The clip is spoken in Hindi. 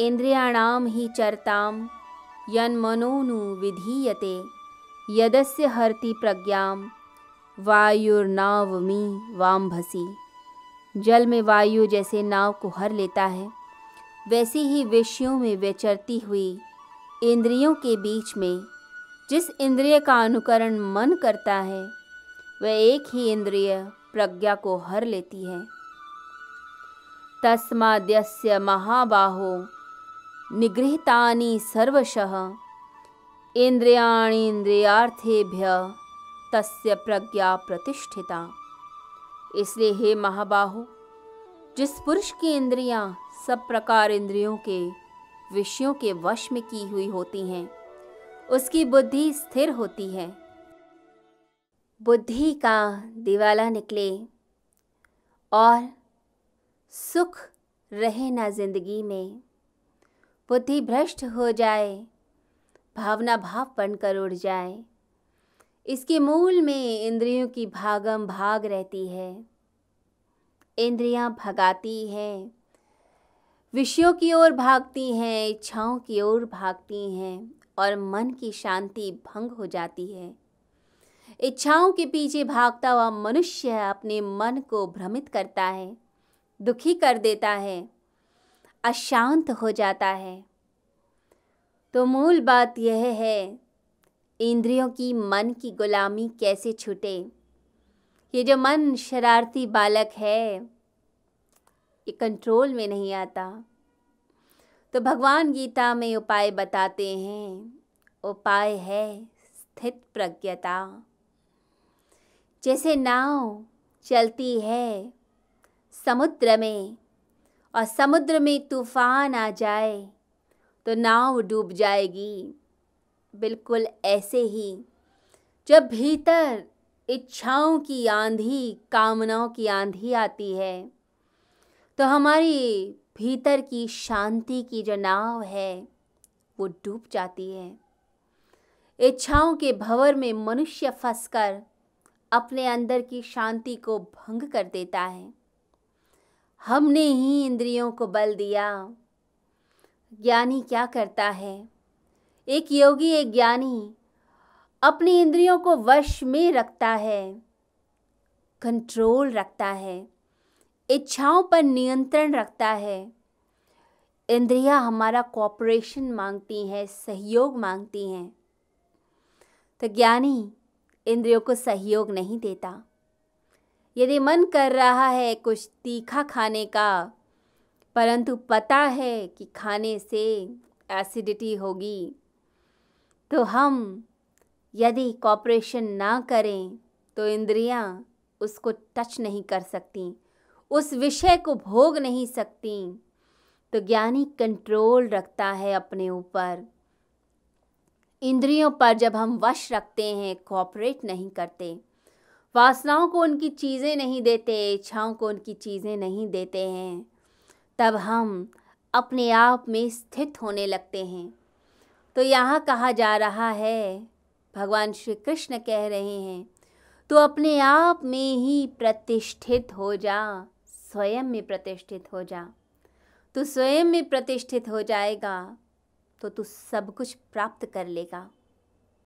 इन्द्रियाणां हि चर्तां विधीयते यदस्य हरति प्रज्ञाम वायुर्नावमी भसी जल में वायु जैसे नाव को हर लेता है वैसी ही विषयों में विचरती हुई इंद्रियों के बीच में जिस इंद्रिय का अनुकरण मन करता है वह एक ही इंद्रिय प्रज्ञा को हर लेती है तस्माद्यस्य महाबाहो निगृहतानी सर्वशः इंद्रियाणीन्द्रियार्थेभ्य तस्य प्रज्ञा प्रतिष्ठिता इसलिए हे महाबाहु जिस पुरुष की इंद्रियां सब प्रकार इंद्रियों के विषयों के वश में की हुई होती हैं उसकी बुद्धि स्थिर होती है बुद्धि का दिवाला निकले और सुख रहे ना जिंदगी में बुद्धि भ्रष्ट हो जाए भावना भाव बनकर उड़ जाए इसके मूल में इंद्रियों की भागम भाग रहती है इंद्रियां भगाती हैं विषयों की ओर भागती हैं इच्छाओं की ओर भागती हैं और मन की शांति भंग हो जाती है इच्छाओं के पीछे भागता हुआ मनुष्य अपने मन को भ्रमित करता है दुखी कर देता है अशांत हो जाता है तो मूल बात यह है इंद्रियों की मन की गुलामी कैसे छूटे ये जो मन शरारती बालक है ये कंट्रोल में नहीं आता तो भगवान गीता में उपाय बताते हैं उपाय है स्थित प्रज्ञता जैसे नाव चलती है समुद्र में और समुद्र में तूफान आ जाए तो नाव डूब जाएगी बिल्कुल ऐसे ही जब भीतर इच्छाओं की आंधी कामनाओं की आंधी आती है तो हमारी भीतर की शांति की जो नाव है वो डूब जाती है इच्छाओं के भंवर में मनुष्य फंसकर अपने अंदर की शांति को भंग कर देता है हमने ही इंद्रियों को बल दिया ज्ञानी क्या करता है एक योगी एक ज्ञानी अपनी इंद्रियों को वश में रखता है कंट्रोल रखता है इच्छाओं पर नियंत्रण रखता है इंद्रिया हमारा कॉपरेशन मांगती हैं सहयोग मांगती हैं तो ज्ञानी इंद्रियों को सहयोग नहीं देता यदि मन कर रहा है कुछ तीखा खाने का परंतु पता है कि खाने से एसिडिटी होगी तो हम यदि कॉपरेशन ना करें तो इंद्रियां उसको टच नहीं कर सकती उस विषय को भोग नहीं सकती तो ज्ञानी कंट्रोल रखता है अपने ऊपर इंद्रियों पर जब हम वश रखते हैं कॉपरेट नहीं करते वासनाओं को उनकी चीज़ें नहीं देते इच्छाओं को उनकी चीज़ें नहीं देते हैं तब हम अपने आप में स्थित होने लगते हैं तो यहाँ कहा जा रहा है भगवान श्री कृष्ण कह रहे हैं तो अपने आप में ही प्रतिष्ठित हो जा स्वयं में प्रतिष्ठित हो जा तो स्वयं में प्रतिष्ठित हो जाएगा तो तू सब कुछ प्राप्त कर लेगा